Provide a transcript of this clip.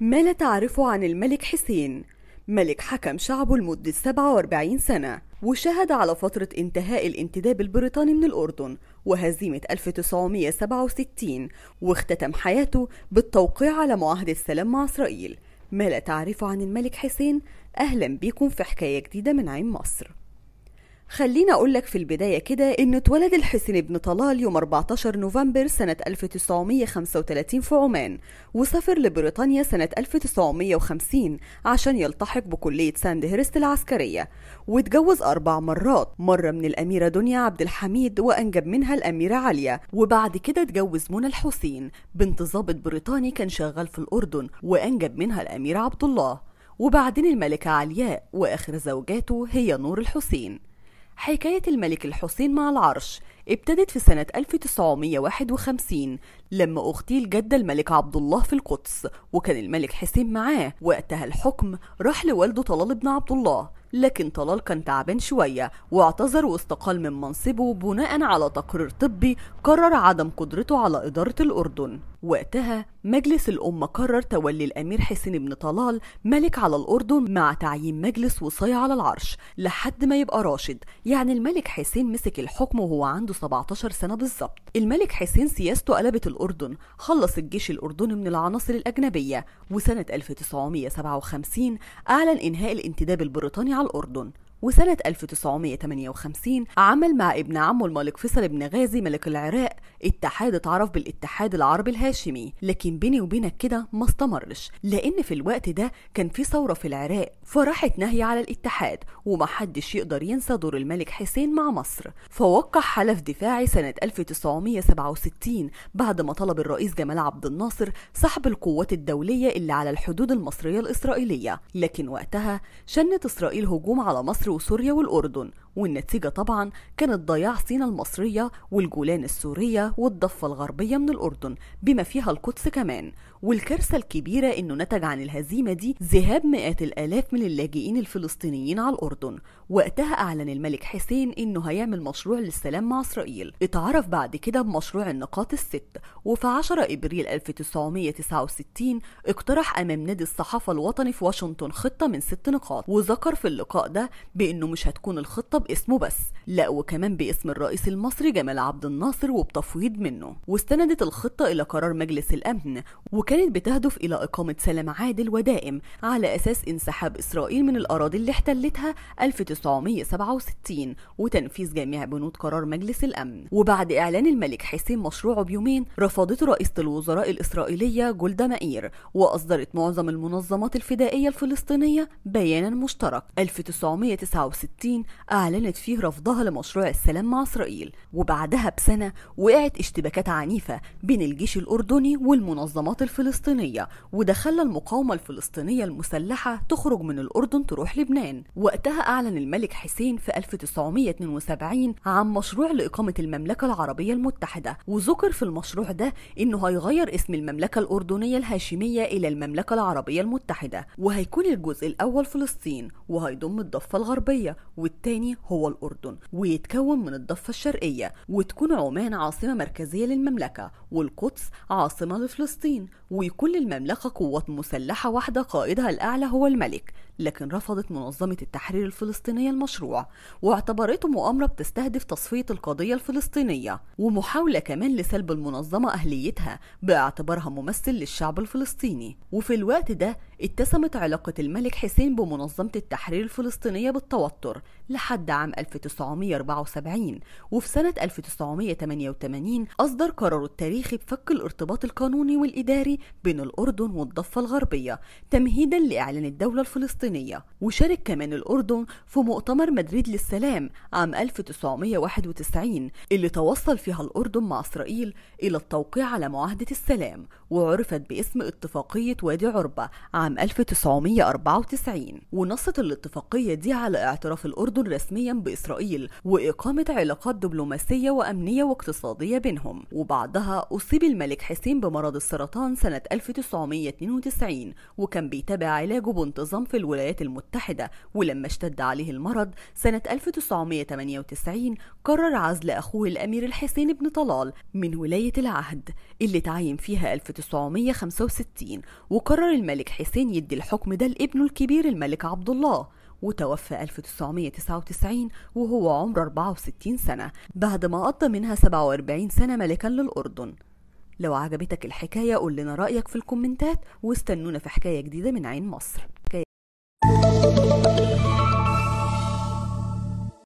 ما لا تعرفه عن الملك حسين ملك حكم شعبه لمدة 47 سنة وشهد على فترة انتهاء الانتداب البريطاني من الأردن وهزيمة 1967 واختتم حياته بالتوقيع على معاهدة السلام مع إسرائيل ما لا تعرفه عن الملك حسين أهلا بكم في حكاية جديدة من عين مصر خلينا أقول لك في البداية كده إنه اتولد الحسين بن طلال يوم 14 نوفمبر سنة 1935 في عمان وسافر لبريطانيا سنة 1950 عشان يلتحق بكلية ساند هيرست العسكرية واتجوز أربع مرات مرة من الأميرة دنيا عبد الحميد وأنجب منها الأميرة عليا وبعد كده اتجوز منى الحسين بنت ظابط بريطاني كان شغال في الأردن وأنجب منها الأميرة عبد الله وبعدين الملكة علياء وآخر زوجاته هي نور الحسين حكاية الملك الحسين مع العرش ابتدت في سنة 1951 لما اغتيل جد الملك عبد الله في القدس وكان الملك حسين معاه وقتها الحكم راح لوالده طلال بن عبد الله لكن طلال كان تعبان شوية واعتذر واستقال من منصبه بناء على تقرير طبي قرر عدم قدرته على إدارة الأردن وقتها مجلس الأمة قرر تولي الأمير حسين بن طلال ملك على الأردن مع تعيين مجلس وصاية على العرش لحد ما يبقى راشد يعني الملك حسين مسك الحكم وهو عنده 17 سنة بالظبط الملك حسين سياسته قلبت الأردن خلص الجيش الأردني من العناصر الأجنبية وسنة 1957 أعلن إنهاء الانتداب البريطاني على الأردن وسنة 1958 عمل مع ابن عمه الملك فيصل بن غازي ملك العراق اتحاد اتعرف بالاتحاد العربي الهاشمي لكن بيني وبينك كده ما استمرش لأن في الوقت ده كان في ثورة في العراق فراحت نهي على الاتحاد ومحدش يقدر ينسى دور الملك حسين مع مصر فوقع حلف دفاعي سنة 1967 بعد ما طلب الرئيس جمال عبد الناصر سحب القوات الدولية اللي على الحدود المصرية الإسرائيلية لكن وقتها شنت إسرائيل هجوم على مصر وسوريا والأردن والنتيجة طبعا كانت ضياع سينا المصرية والجولان السورية والضفة الغربية من الأردن بما فيها القدس كمان والكارثة الكبيرة إنه نتج عن الهزيمة دي ذهاب مئات الآلاف من اللاجئين الفلسطينيين على الأردن وقتها أعلن الملك حسين إنه هيعمل مشروع للسلام مع إسرائيل اتعرف بعد كده بمشروع النقاط الست وفي 10 إبريل 1969 اقترح أمام نادي الصحافة الوطني في واشنطن خطة من ست نقاط وذكر في اللقاء ده بإنه مش هتكون الخطة باسمه بس لا وكمان باسم الرئيس المصري جمال عبد الناصر وبتفويض منه واستندت الخطة إلى قرار مجلس الأمن وكانت بتهدف إلى إقامة سلام عادل ودائم على أساس انسحاب إسرائيل من الأراضي اللي احتلتها 1967 وتنفيذ جميع بنود قرار مجلس الأمن وبعد إعلان الملك حسين مشروعه بيومين رفضته رئيسة الوزراء الإسرائيلية جولدا مائير وأصدرت معظم المنظمات الفدائية الفلسطينية بيانا مشترك 1969 أعلن أعلنت فيه رفضها لمشروع السلام مع إسرائيل وبعدها بسنة وقعت اشتباكات عنيفة بين الجيش الأردني والمنظمات الفلسطينية وده خلى المقاومة الفلسطينية المسلحة تخرج من الأردن تروح لبنان وقتها أعلن الملك حسين في 1972 عن مشروع لإقامة المملكة العربية المتحدة وذكر في المشروع ده إنه هيغير اسم المملكة الأردنية الهاشمية إلى المملكة العربية المتحدة وهيكون الجزء الأول فلسطين وهيضم الضفة الغربية والتاني هو الأردن ويتكون من الضفة الشرقية وتكون عمان عاصمة مركزية للمملكة والقدس عاصمة لفلسطين ويكون للمملكة قوات مسلحة واحدة قائدها الأعلى هو الملك لكن رفضت منظمة التحرير الفلسطينية المشروع واعتبرته مؤامرة بتستهدف تصفية القضية الفلسطينية ومحاولة كمان لسلب المنظمة أهليتها باعتبارها ممثل للشعب الفلسطيني وفي الوقت ده اتسمت علاقة الملك حسين بمنظمة التحرير الفلسطينية بالتوتر لحد عام 1974 وفي سنة 1988 أصدر قرار التاريخي بفك الارتباط القانوني والإداري بين الأردن والضفة الغربية تمهيدا لإعلان الدولة الفلسطينية الفلسطينية وشارك كمان الأردن في مؤتمر مدريد للسلام عام 1991 اللي توصل فيها الأردن مع إسرائيل إلى التوقيع على معاهدة السلام وعرفت باسم اتفاقية وادي عربة عام 1994 ونصت الاتفاقية دي على اعتراف الأردن رسميا بإسرائيل وإقامة علاقات دبلوماسية وأمنية واقتصادية بينهم وبعدها أصيب الملك حسين بمرض السرطان سنة 1992 وكان بيتابع علاجه بانتظام في الولايات الولايات المتحدة ولما اشتد عليه المرض سنة 1998 قرر عزل أخوه الأمير الحسين بن طلال من ولاية العهد اللي تعين فيها 1965 وقرر الملك حسين يدي الحكم ده لابنه الكبير الملك عبد الله وتوفى 1999 وهو عمره 64 سنة بعد ما قضى منها 47 سنة ملكا للأردن لو عجبتك الحكاية قول لنا رأيك في الكومنتات واستنونا في حكاية جديدة من عين مصر